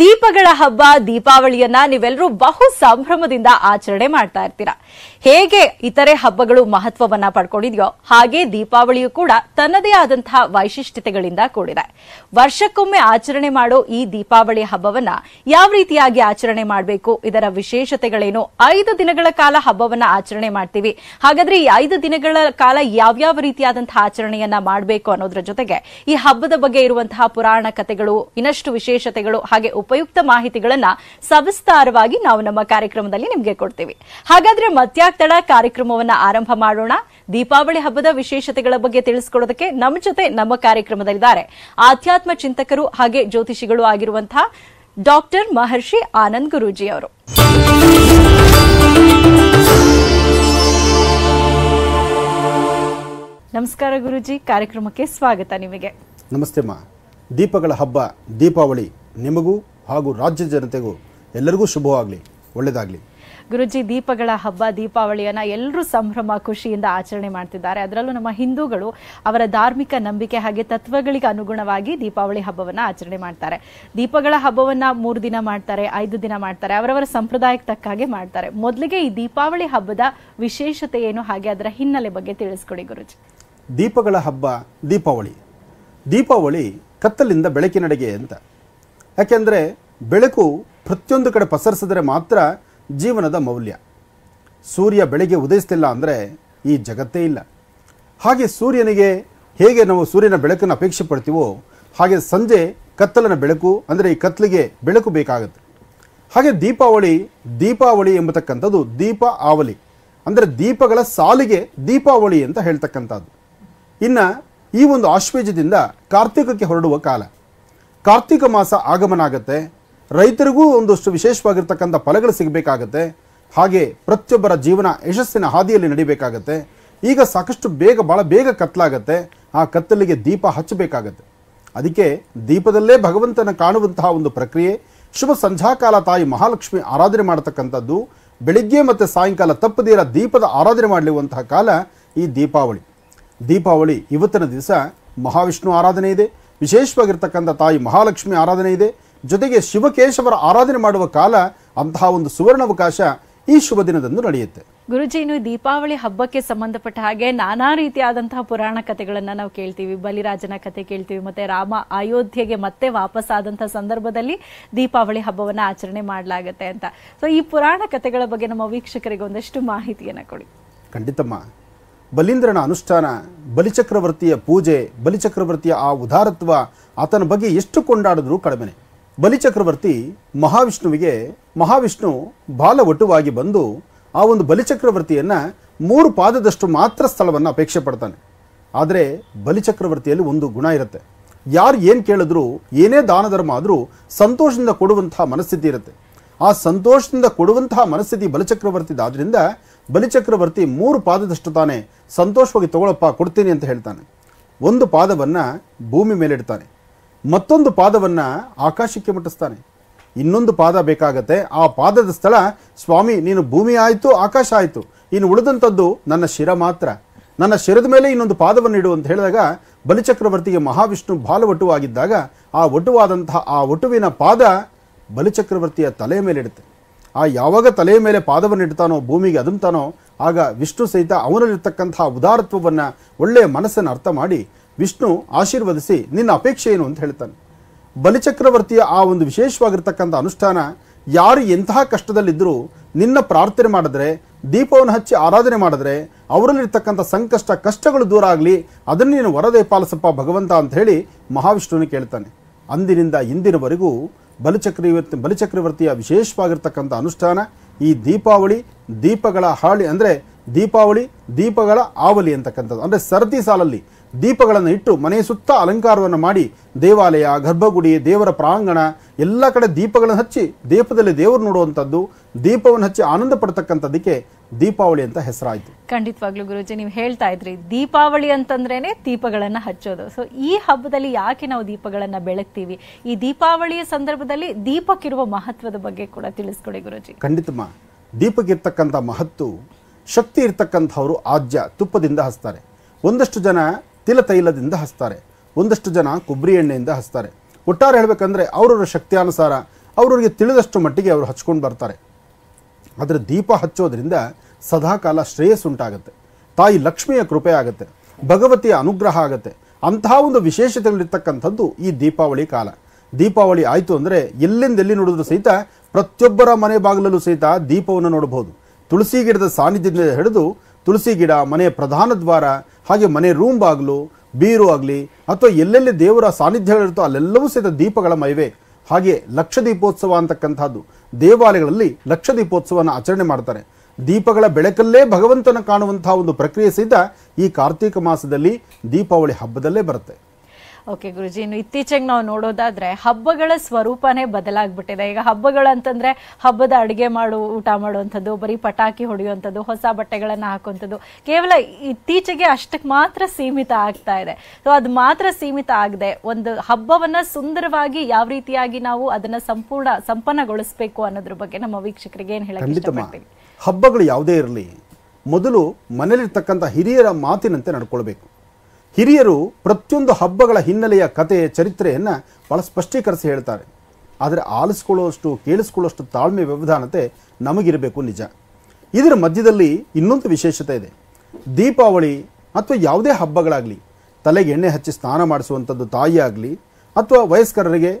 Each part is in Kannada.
ದೀಪಗಳ ಹಬ್ಬ ದೀಪಾವಳಿಯನ್ನ ನೀವೆಲ್ಲರೂ ಬಹು ಸಂಭ್ರಮದಿಂದ ಆಚರಣೆ ಮಾಡ್ತಾ ಇರ್ತೀರಾ ಹೇಗೆ ಇತರೆ ಹಬ್ಬಗಳು ಮಹತ್ವವನ್ನ ಪಡ್ಕೊಂಡಿದೆಯೋ ಹಾಗೆ ದೀಪಾವಳಿಯು ಕೂಡ ತನ್ನದೇ ಆದಂತಹ ವೈಶಿಷ್ಟ್ಯತೆಗಳಿಂದ ಕೂಡಿದೆ ವರ್ಷಕ್ಕೊಮ್ಮೆ ಆಚರಣೆ ಮಾಡೋ ಈ ದೀಪಾವಳಿ ಹಬ್ಬವನ್ನ ಯಾವ ರೀತಿಯಾಗಿ ಆಚರಣೆ ಮಾಡಬೇಕು ಇದರ ವಿಶೇಷತೆಗಳೇನು ಐದು ದಿನಗಳ ಕಾಲ ಹಬ್ಬವನ್ನ ಆಚರಣೆ ಮಾಡ್ತೀವಿ ಹಾಗಾದ್ರೆ ಈ ಐದು ದಿನಗಳ ಕಾಲ ಯಾವ್ಯಾವ ರೀತಿಯಾದಂತಹ ಆಚರಣೆಯನ್ನ ಮಾಡಬೇಕು ಅನ್ನೋದ್ರ ಜೊತೆಗೆ ಈ ಹಬ್ಬದ ಬಗ್ಗೆ ಇರುವಂತಹ ಪುರಾಣ ಕಥೆಗಳು ಇನ್ನಷ್ಟು ವಿಶೇಷತೆಗಳು ಹಾಗೆ ಉಪಯುಕ್ತ ಮಾಹಿತಿಗಳನ್ನ ಸವಿಸ್ತಾರವಾಗಿ ನಾವು ನಮ್ಮ ಕಾರ್ಯಕ್ರಮದಲ್ಲಿ ನಿಮಗೆ ಕೊಡ್ತೀವಿ ಹಾಗಾದ್ರೆ ಮತ್ಯಾಗ್ತಡ ಕಾರ್ಯಕ್ರಮವನ್ನ ಆರಂಭ ಮಾಡೋಣ ದೀಪಾವಳಿ ಹಬ್ಬದ ವಿಶೇಷತೆಗಳ ಬಗ್ಗೆ ತಿಳಿಸಿಕೊಡೋದಕ್ಕೆ ನಮ್ಮ ಜೊತೆ ನಮ್ಮ ಕಾರ್ಯಕ್ರಮದಲ್ಲಿದ್ದಾರೆ ಆಧ್ಯಾತ್ಮ ಚಿಂತಕರು ಹಾಗೆ ಜ್ಯೋತಿಷಿಗಳು ಆಗಿರುವಂತಹ ಡಾಕ್ಟರ್ ಮಹರ್ಷಿ ಆನಂದ್ ಗುರೂಜಿ ಅವರು ನಮಸ್ಕಾರ ಗುರುಜಿ ಕಾರ್ಯಕ್ರಮಕ್ಕೆ ಸ್ವಾಗತ ನಿಮಗೆ ನಮಸ್ತೆ ಮಾ ದೀಪಗಳ ಹಬ್ಬ ದೀಪಾವಳಿ ನಿಮಗೂ ಹಾಗೂ ರಾಜ್ಯ ಜನತೆಗೂ ಎಲ್ಲರಿಗೂ ಶುಭವಾಗಲಿ ಒಳ್ಳೆಯದಾಗಲಿ ಗುರುಜಿ ದೀಪಗಳ ಹಬ್ಬ ದೀಪಾವಳಿಯನ್ನು ಎಲ್ಲರೂ ಸಂಭ್ರಮ ಖುಷಿಯಿಂದ ಆಚರಣೆ ಮಾಡ್ತಿದ್ದಾರೆ ಅದರಲ್ಲೂ ನಮ್ಮ ಹಿಂದೂಗಳು ಅವರ ಧಾರ್ಮಿಕ ನಂಬಿಕೆ ಹಾಗೆ ತತ್ವಗಳಿಗೆ ಅನುಗುಣವಾಗಿ ದೀಪಾವಳಿ ಹಬ್ಬವನ್ನು ಆಚರಣೆ ಮಾಡ್ತಾರೆ ದೀಪಗಳ ಹಬ್ಬವನ್ನು ಮೂರು ದಿನ ಮಾಡ್ತಾರೆ ಐದು ದಿನ ಮಾಡ್ತಾರೆ ಅವರವರ ಸಂಪ್ರದಾಯಕ್ಕೆ ತಕ್ಕ ಹಾಗೆ ಮಾಡ್ತಾರೆ ಮೊದಲಿಗೆ ಈ ದೀಪಾವಳಿ ಹಬ್ಬದ ವಿಶೇಷತೆ ಏನು ಹಾಗೆ ಅದರ ಹಿನ್ನೆಲೆ ಬಗ್ಗೆ ತಿಳಿಸ್ಕೊಡಿ ಗುರುಜಿ ದೀಪಗಳ ಹಬ್ಬ ದೀಪಾವಳಿ ದೀಪಾವಳಿ ಕತ್ತಲಿಂದ ಬೆಳಕಿನಡೆಗೆ ಅಂತ ಯಾಕೆಂದರೆ ಬೆಳಕು ಪ್ರತಿಯೊಂದು ಕಡೆ ಪಸರಿಸಿದ್ರೆ ಮಾತ್ರ ಜೀವನದ ಮೌಲ್ಯ ಸೂರ್ಯ ಬೆಳಗ್ಗೆ ಉದಯಿಸ್ತಿಲ್ಲ ಅಂದರೆ ಈ ಜಗತ್ತೇ ಇಲ್ಲ ಹಾಗೆ ಸೂರ್ಯನಿಗೆ ಹೇಗೆ ನಾವು ಸೂರ್ಯನ ಬೆಳಕನ್ನು ಅಪೇಕ್ಷೆ ಪಡ್ತೀವೋ ಹಾಗೆ ಸಂಜೆ ಕತ್ತಲನ ಬೆಳಕು ಅಂದರೆ ಈ ಕತ್ತಲಿಗೆ ಬೆಳಕು ಬೇಕಾಗುತ್ತೆ ಹಾಗೆ ದೀಪಾವಳಿ ದೀಪಾವಳಿ ಎಂಬತಕ್ಕಂಥದ್ದು ದೀಪ ಆವಳಿ ಅಂದರೆ ದೀಪಗಳ ಸಾಲಿಗೆ ದೀಪಾವಳಿ ಅಂತ ಹೇಳ್ತಕ್ಕಂಥದ್ದು ಇನ್ನು ಈ ಒಂದು ಆಶ್ವೇಜದಿಂದ ಕಾರ್ತಿಕಕ್ಕೆ ಹೊರಡುವ ಕಾಲ ಕಾರ್ತಿಕ ಮಾಸ ಆಗಮನ ಆಗುತ್ತೆ ರೈತರಿಗೂ ಒಂದಷ್ಟು ವಿಶೇಷವಾಗಿರ್ತಕ್ಕಂಥ ಫಲಗಳು ಸಿಗಬೇಕಾಗತ್ತೆ ಹಾಗೆ ಪ್ರತಿಯೊಬ್ಬರ ಜೀವನ ಯಶಸ್ಸಿನ ಹಾದಿಯಲ್ಲಿ ನಡಿಬೇಕಾಗತ್ತೆ ಈಗ ಸಾಕಷ್ಟು ಬೇಗ ಭಾಳ ಬೇಗ ಕತ್ತಲಾಗತ್ತೆ ಆ ಕತ್ತಲಿಗೆ ದೀಪ ಹಚ್ಚಬೇಕಾಗತ್ತೆ ಅದಕ್ಕೆ ದೀಪದಲ್ಲೇ ಭಗವಂತನ ಕಾಣುವಂತಹ ಒಂದು ಪ್ರಕ್ರಿಯೆ ಶುಭ ಸಂಧ್ಯಾಕಾಲ ತಾಯಿ ಮಹಾಲಕ್ಷ್ಮಿ ಆರಾಧನೆ ಮಾಡತಕ್ಕಂಥದ್ದು ಬೆಳಿಗ್ಗೆ ಮತ್ತು ಸಾಯಂಕಾಲ ತಪ್ಪದೇರ ದೀಪದ ಆರಾಧನೆ ಮಾಡಲಿರುವಂತಹ ಕಾಲ ಈ ದೀಪಾವಳಿ ದೀಪಾವಳಿ ಇವತ್ತಿನ ದಿವಸ ಮಹಾವಿಷ್ಣು ಆರಾಧನೆ ಇದೆ ವಿಶೇಷವಾಗಿರ್ತಕ್ಕಂಥ ತಾಯಿ ಮಹಾಲಕ್ಷ್ಮಿ ಆರಾಧನೆ ಇದೆ ಜೊತೆಗೆ ಶಿವಕೇಶವರ ಆರಾಧನೆ ಮಾಡುವ ಕಾಲ ಅಂತಹ ಒಂದು ಅವಕಾಶ ಈ ಶುಭ ದಿನದಂದು ನಡೆಯುತ್ತೆ ಗುರುಜಿ ಇನ್ನು ದೀಪಾವಳಿ ಹಬ್ಬಕ್ಕೆ ಸಂಬಂಧಪಟ್ಟ ಹಾಗೆ ನಾನಾ ರೀತಿಯಾದಂತಹ ಪುರಾಣ ಕಥೆಗಳನ್ನು ನಾವು ಕೇಳ್ತೀವಿ ಬಲಿರಾಜನ ಕತೆ ಕೇಳ್ತೀವಿ ಮತ್ತೆ ರಾಮ ಅಯೋಧ್ಯೆಗೆ ಮತ್ತೆ ವಾಪಸ್ ಆದಂತಹ ಸಂದರ್ಭದಲ್ಲಿ ದೀಪಾವಳಿ ಹಬ್ಬವನ್ನ ಆಚರಣೆ ಮಾಡಲಾಗುತ್ತೆ ಅಂತ ಸೊ ಈ ಪುರಾಣ ಕಥೆಗಳ ಬಗ್ಗೆ ನಮ್ಮ ವೀಕ್ಷಕರಿಗೆ ಒಂದಷ್ಟು ಮಾಹಿತಿಯನ್ನ ಕೊಡಿ ಖಂಡಿತಮ್ಮ ಬಲೀಂದ್ರನ ಅನುಷ್ಠಾನ ಬಲಿಚಕ್ರವರ್ತಿಯ ಪೂಜೆ ಬಲಿಚಕ್ರವರ್ತಿಯ ಆ ಉದಾರತ್ವ ಆತನ ಬಗ್ಗೆ ಎಷ್ಟು ಕೊಂಡಾಡಿದ್ರೂ ಕಡಿಮೆನೆ ಬಲಿಚಕ್ರವರ್ತಿ ಮಹಾವಿಷ್ಣುವಿಗೆ ಮಹಾವಿಷ್ಣು ಬಾಲ ಒಟ್ಟುವಾಗಿ ಬಂದು ಆ ಒಂದು ಬಲಿಚಕ್ರವರ್ತಿಯನ್ನು ಮೂರು ಪಾದದಷ್ಟು ಮಾತ್ರ ಸ್ಥಳವನ್ನು ಅಪೇಕ್ಷೆ ಪಡ್ತಾನೆ ಆದರೆ ಬಲಿಚಕ್ರವರ್ತಿಯಲ್ಲಿ ಒಂದು ಗುಣ ಇರುತ್ತೆ ಯಾರು ಏನು ಕೇಳಿದ್ರು ಏನೇ ದಾನ ಧರ್ಮ ಆದರೂ ಸಂತೋಷದಿಂದ ಕೊಡುವಂತಹ ಮನಸ್ಥಿತಿ ಇರುತ್ತೆ ಆ ಸಂತೋಷದಿಂದ ಕೊಡುವಂತಹ ಮನಸ್ಥಿತಿ ಬಲಿಚಕ್ರವರ್ತಿ ಆದ್ದರಿಂದ ಬಲಿಚಕ್ರವರ್ತಿ ಮೂರು ಪಾದದಷ್ಟು ತಾನೆ ಸಂತೋಷವಾಗಿ ತಗೊಳಪ್ಪ ಕೊಡ್ತೀನಿ ಅಂತ ಹೇಳ್ತಾನೆ ಒಂದು ಪಾದವನ್ನು ಭೂಮಿ ಮೇಲಿಡ್ತಾನೆ ಮತ್ತೊಂದು ಪಾದವನ್ನು ಆಕಾಶಕ್ಕೆ ಮುಟ್ಟಿಸ್ತಾನೆ ಇನ್ನೊಂದು ಪಾದ ಬೇಕಾಗತ್ತೆ ಆ ಪಾದದ ಸ್ಥಳ ಸ್ವಾಮಿ ನೀನು ಭೂಮಿ ಆಯಿತು ಆಕಾಶ ಆಯಿತು ಇನ್ನು ಉಳಿದಂಥದ್ದು ನನ್ನ ಶಿರ ಮಾತ್ರ ನನ್ನ ಶಿರದ ಮೇಲೆ ಇನ್ನೊಂದು ಪಾದವನ್ನು ಇಡು ಅಂತ ಹೇಳಿದಾಗ ಬಲಿಚಕ್ರವರ್ತಿಗೆ ಮಹಾವಿಷ್ಣು ಬಾಲ ಆ ಒಟುವಾದಂತಹ ಆ ಒಟುವಿನ ಪಾದ ಬಲಿಚಕ್ರವರ್ತಿಯ ತಲೆಯ ಮೇಲೆ ಇಡುತ್ತೆ ಆ ಯಾವಾಗ ತಲೆಯ ಮೇಲೆ ಪಾದವನ್ನು ಇಡ್ತಾನೋ ಭೂಮಿಗೆ ಅದುಂತಾನೋ ಆಗ ವಿಷ್ಣು ಸಹಿತ ಅವನಲ್ಲಿರ್ತಕ್ಕಂತಹ ಉದಾರತ್ವವನ್ನು ಒಳ್ಳೆಯ ಮನಸ್ಸನ್ನು ಅರ್ಥ ಮಾಡಿ ವಿಷ್ಣು ಆಶೀರ್ವದಿಸಿ ನಿನ್ನ ಅಪೇಕ್ಷೆ ಏನು ಅಂತ ಹೇಳ್ತಾನೆ ಬಲಿಚಕ್ರವರ್ತಿಯ ಆ ಒಂದು ವಿಶೇಷವಾಗಿರ್ತಕ್ಕಂಥ ಅನುಷ್ಠಾನ ಯಾರು ಎಂತಹ ಕಷ್ಟದಲ್ಲಿದ್ದರೂ ನಿನ್ನ ಪ್ರಾರ್ಥನೆ ಮಾಡಿದ್ರೆ ದೀಪವನ್ನು ಹಚ್ಚಿ ಆರಾಧನೆ ಮಾಡಿದ್ರೆ ಅವರಲ್ಲಿರ್ತಕ್ಕಂಥ ಸಂಕಷ್ಟ ಕಷ್ಟಗಳು ದೂರ ಆಗಲಿ ಅದನ್ನು ನೀನು ವರದೇ ಪಾಲಸಪ್ಪ ಭಗವಂತ ಅಂತ ಹೇಳಿ ಮಹಾವಿಷ್ಣುವಿನ ಕೇಳ್ತಾನೆ ಅಂದಿನಿಂದ ಇಂದಿನವರೆಗೂ ಬಲಿಚಕ್ರವರ್ತಿ ಬಲಿಚಕ್ರವರ್ತಿಯ ವಿಶೇಷವಾಗಿರ್ತಕ್ಕಂಥ ಅನುಷ್ಠಾನ ಈ ದೀಪಾವಳಿ ದೀಪಗಳ ಹಾಳಿ ಅಂದರೆ ದೀಪಾವಳಿ ದೀಪಗಳ ಆವಲಿ ಅಂತಕ್ಕಂಥದ್ದು ಅಂದರೆ ಸರತಿ ಸಾಲಲ್ಲಿ ದೀಪಗಳನ್ನು ಇಟ್ಟು ಮನೆ ಸುತ್ತ ಅಲಂಕಾರವನ್ನು ಮಾಡಿ ದೇವಾಲಯ ಗರ್ಭಗುಡಿ ದೇವರ ಪ್ರಾಂಗಣ ಎಲ್ಲ ಕಡೆ ದೀಪಗಳನ್ನು ಹಚ್ಚಿ ದೀಪದಲ್ಲಿ ದೇವರು ನೋಡುವಂಥದ್ದು ದೀಪವನ್ನು ಹಚ್ಚಿ ಆನಂದ ಪಡ್ತಕ್ಕಂಥದ್ದಕ್ಕೆ ದೀಪಾವಳಿ ಅಂತ ಹೆಸರಾಯಿತು ಖಂಡಿತವಾಗ್ಲೂ ಗುರುಜಿ ನೀವು ಹೇಳ್ತಾ ಇದ್ರಿ ದೀಪಾವಳಿ ಅಂತಂದ್ರೇನೆ ದೀಪಗಳನ್ನ ಹಚ್ಚೋದು ಸೊ ಈ ಹಬ್ಬದಲ್ಲಿ ಯಾಕೆ ನಾವು ದೀಪಗಳನ್ನ ಬೆಳಗ್ತೀವಿ ಈ ದೀಪಾವಳಿಯ ಸಂದರ್ಭದಲ್ಲಿ ದೀಪಕ್ಕಿರುವ ಮಹತ್ವದ ಬಗ್ಗೆ ಕೂಡ ತಿಳಿಸ್ಕೊಡಿ ಗುರುಜಿ ಖಂಡಿತಮ್ಮ ದೀಪಕ್ಕಿರ್ತಕ್ಕಂಥ ಮಹತ್ವ ಶಕ್ತಿ ಇರ್ತಕ್ಕಂಥವ್ರು ಆಜ್ಯ ತುಪ್ಪದಿಂದ ಹಸ್ತಾರೆ ಒಂದಷ್ಟು ಜನ ತಿಲತೈಲದಿಂದ ಹಸ್ತಾರೆ ಒಂದಷ್ಟು ಜನ ಕೊಬ್ಬರಿ ಎಣ್ಣೆಯಿಂದ ಹಸ್ತಾರೆ ಒಟ್ಟಾರೆ ಹೇಳಬೇಕಂದ್ರೆ ಅವರವರ ಶಕ್ತಿಯಾನುಸಾರ ಅವ್ರವ್ರಿಗೆ ತಿಳಿದಷ್ಟು ಮಟ್ಟಿಗೆ ಅವರು ಹಚ್ಕೊಂಡು ಬರ್ತಾರೆ ಅದರ ದೀಪ ಹಚ್ಚೋದ್ರಿಂದ ಸದಾಕಾಲ ಶ್ರೇಯಸ್ ಉಂಟಾಗುತ್ತೆ ತಾಯಿ ಲಕ್ಷ್ಮಿಯ ಕೃಪೆ ಆಗುತ್ತೆ ಭಗವತಿಯ ಅನುಗ್ರಹ ಆಗುತ್ತೆ ಅಂತಹ ಒಂದು ವಿಶೇಷತೆಗಳಿರ್ತಕ್ಕಂಥದ್ದು ಈ ದೀಪಾವಳಿ ಕಾಲ ದೀಪಾವಳಿ ಆಯಿತು ಅಂದರೆ ಎಲ್ಲಿಂದೆಲ್ಲಿ ನೋಡಿದ್ರು ಸಹಿತ ಪ್ರತಿಯೊಬ್ಬರ ಮನೆ ಬಾಗಿಲಲ್ಲೂ ಸಹಿತ ದೀಪವನ್ನು ನೋಡಬಹುದು ತುಳಸಿ ಗಿಡದ ಸಾನ್ನಿಧ್ಯದಿಂದ ಹಿಡಿದು ತುಳಸಿ ಗಿಡ ಮನೆಯ ಪ್ರಧಾನ ದ್ವಾರ ಹಾಗೆ ಮನೆ ರೂಮ್ ಬಾಗಿಲು ಬೀರು ಆಗಲಿ ಅಥವಾ ಎಲ್ಲೆಲ್ಲಿ ದೇವರ ಸಾನ್ನಿಧ್ಯಗಳಿರುತ್ತೋ ಅಲ್ಲೆಲ್ಲವೂ ಸಹಿತ ದೀಪಗಳ ಮೈವೆ ಹಾಗೆ ಲಕ್ಷ ದೀಪೋತ್ಸವ ಅಂತಕ್ಕಂಥದ್ದು ದೇವಾಲಯಗಳಲ್ಲಿ ಲಕ್ಷ ಆಚರಣೆ ಮಾಡ್ತಾರೆ ದೀಪಗಳ ಬೆಳಕಲ್ಲೇ ಭಗವಂತನ ಕಾಣುವಂತಹ ಒಂದು ಪ್ರಕ್ರಿಯೆ ಸಹಿತ ಈ ಕಾರ್ತೀಕ ಮಾಸದಲ್ಲಿ ದೀಪಾವಳಿ ಹಬ್ಬದಲ್ಲೇ ಬರುತ್ತೆ ಓಕೆ ಗುರುಜಿ ಇನ್ನು ಇತ್ತೀಚೆಗೆ ನಾವು ನೋಡೋದಾದ್ರೆ ಹಬ್ಬಗಳ ಸ್ವರೂಪನೇ ಬದಲಾಗ್ಬಿಟ್ಟಿದೆ ಈಗ ಹಬ್ಬಗಳಂತಂದ್ರೆ ಹಬ್ಬದ ಅಡುಗೆ ಮಾಡು ಊಟ ಮಾಡುವಂಥದ್ದು ಬರೀ ಪಟಾಕಿ ಹೊಡೆಯುವಂಥದ್ದು ಹೊಸ ಬಟ್ಟೆಗಳನ್ನ ಹಾಕುವಂಥದ್ದು ಕೇವಲ ಇತ್ತೀಚೆಗೆ ಅಷ್ಟಕ್ಕೆ ಮಾತ್ರ ಸೀಮಿತ ಆಗ್ತಾ ಇದೆ ಸೊ ಅದು ಮಾತ್ರ ಸೀಮಿತ ಆಗದೆ ಒಂದು ಹಬ್ಬವನ್ನ ಸುಂದರವಾಗಿ ಯಾವ ರೀತಿಯಾಗಿ ನಾವು ಅದನ್ನ ಸಂಪೂರ್ಣ ಸಂಪನ್ನಗೊಳಿಸಬೇಕು ಅನ್ನೋದ್ರ ಬಗ್ಗೆ ನಮ್ಮ ವೀಕ್ಷಕರಿಗೆ ಏನು ಹೇಳಿ ಹಬ್ಬಗಳು ಯಾವುದೇ ಇರಲಿ ಮೊದಲು ಮನೇಲಿರ್ತಕ್ಕಂಥ ಹಿರಿಯರ ಮಾತಿನಂತೆ ನಡ್ಕೊಳ್ಬೇಕು ಹಿರಿಯರು ಪ್ರತಿಯೊಂದು ಹಬ್ಬಗಳ ಹಿನ್ನೆಲೆಯ ಕತೆ ಚರಿತ್ರೆಯನ್ನು ಭಾಳ ಸ್ಪಷ್ಟೀಕರಿಸಿ ಹೇಳ್ತಾರೆ ಆದರೆ ಆಲಿಸ್ಕೊಳ್ಳುವಷ್ಟು ಕೇಳಿಸ್ಕೊಳ್ಳೋಷ್ಟು ತಾಳ್ಮೆ ವ್ಯವಧಾನತೆ ನಮಗಿರಬೇಕು ನಿಜ ಇದರ ಮಧ್ಯದಲ್ಲಿ ಇನ್ನೊಂದು ವಿಶೇಷತೆ ಇದೆ ದೀಪಾವಳಿ ಅಥವಾ ಯಾವುದೇ ಹಬ್ಬಗಳಾಗಲಿ ತಲೆಗೆ ಎಣ್ಣೆ ಹಚ್ಚಿ ಸ್ನಾನ ಮಾಡಿಸುವಂಥದ್ದು ತಾಯಿಯಾಗಲಿ ಅಥವಾ ವಯಸ್ಕರರಿಗೆ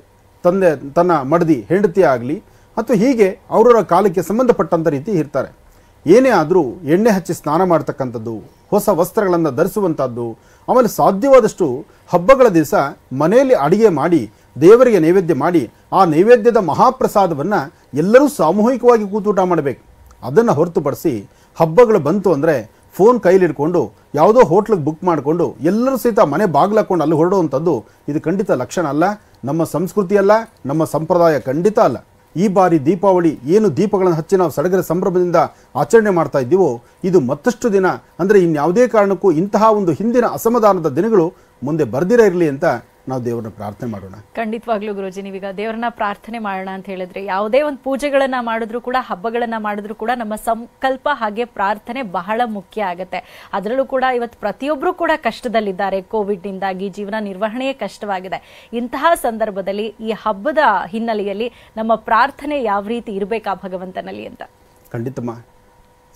ತಂದೆ ತನ್ನ ಮಡದಿ ಹೆಂಡತಿ ಆಗಲಿ ಅಥವಾ ಹೀಗೆ ಅವರವರ ಕಾಲಕ್ಕೆ ಸಂಬಂಧಪಟ್ಟಂಥ ರೀತಿ ಇರ್ತಾರೆ ಏನೇ ಆದರೂ ಎಣ್ಣೆ ಹಚ್ಚಿ ಸ್ನಾನ ಮಾಡ್ತಕ್ಕಂಥದ್ದು ಹೊಸ ವಸ್ತ್ರಗಳನ್ನು ಧರಿಸುವಂಥದ್ದು ಆಮೇಲೆ ಸಾಧ್ಯವಾದಷ್ಟು ಹಬ್ಬಗಳ ದಿವಸ ಮನೆಯಲ್ಲಿ ಅಡಿಗೆ ಮಾಡಿ ದೇವರಿಗೆ ನೈವೇದ್ಯ ಮಾಡಿ ಆ ನೈವೇದ್ಯದ ಮಹಾಪ್ರಸಾದವನ್ನು ಎಲ್ಲರೂ ಸಾಮೂಹಿಕವಾಗಿ ಕೂತೂಟ ಮಾಡಬೇಕು ಅದನ್ನು ಹೊರತುಪಡಿಸಿ ಹಬ್ಬಗಳು ಬಂತು ಅಂದರೆ ಫೋನ್ ಕೈಲಿಡ್ಕೊಂಡು ಯಾವುದೋ ಹೋಟ್ಲಿಗೆ ಬುಕ್ ಮಾಡಿಕೊಂಡು ಎಲ್ಲರೂ ಸಹಿತ ಮನೆ ಬಾಗ್ಲಾಕೊಂಡು ಅಲ್ಲಿ ಹೊರಡುವಂಥದ್ದು ಇದು ಖಂಡಿತ ಲಕ್ಷಣ ಅಲ್ಲ ನಮ್ಮ ಸಂಸ್ಕೃತಿ ಅಲ್ಲ ನಮ್ಮ ಸಂಪ್ರದಾಯ ಖಂಡಿತ ಅಲ್ಲ ಈ ಬಾರಿ ದೀಪಾವಳಿ ಏನು ದೀಪಗಳನ್ನು ಹಚ್ಚಿ ನಾವು ಸಡಗರ ಸಂಭ್ರಮದಿಂದ ಆಚರಣೆ ಮಾಡ್ತಾ ಇದ್ದೀವೋ ಇದು ಮತ್ತಷ್ಟು ದಿನ ಅಂದರೆ ಇನ್ಯಾವುದೇ ಕಾರಣಕ್ಕೂ ಇಂತಹ ಒಂದು ಹಿಂದಿನ ಅಸಮಾಧಾನದ ದಿನಗಳು ಮುಂದೆ ಬರ್ದಿರೇ ಇರಲಿ ಅಂತ ನಾವು ದೇವರನ್ನ ಪ್ರಾರ್ಥನೆ ಮಾಡೋಣ ಖಂಡಿತವಾಗ್ಲೂ ಗುರುಜಿ ನೀವೀಗ ದೇವರನ್ನ ಪ್ರಾರ್ಥನೆ ಮಾಡೋಣ ಅಂತ ಹೇಳಿದ್ರೆ ಯಾವುದೇ ಒಂದು ಪೂಜೆಗಳನ್ನ ಮಾಡಿದ್ರು ಕೂಡ ಹಬ್ಬಗಳನ್ನ ಮಾಡಿದ್ರು ಕೂಡ ನಮ್ಮ ಸಂಕಲ್ಪ ಹಾಗೆ ಪ್ರಾರ್ಥನೆ ಬಹಳ ಮುಖ್ಯ ಆಗುತ್ತೆ ಅದರಲ್ಲೂ ಕೂಡ ಇವತ್ತು ಪ್ರತಿಯೊಬ್ಬರು ಕೂಡ ಕಷ್ಟದಲ್ಲಿದ್ದಾರೆ ಕೋವಿಡ್ ನಿಂದಾಗಿ ಜೀವನ ನಿರ್ವಹಣೆಯೇ ಕಷ್ಟವಾಗಿದೆ ಇಂತಹ ಸಂದರ್ಭದಲ್ಲಿ ಈ ಹಬ್ಬದ ಹಿನ್ನೆಲೆಯಲ್ಲಿ ನಮ್ಮ ಪ್ರಾರ್ಥನೆ ಯಾವ ರೀತಿ ಇರಬೇಕಾ ಭಗವಂತನಲ್ಲಿ ಅಂತ ಖಂಡಿತಮ್ಮ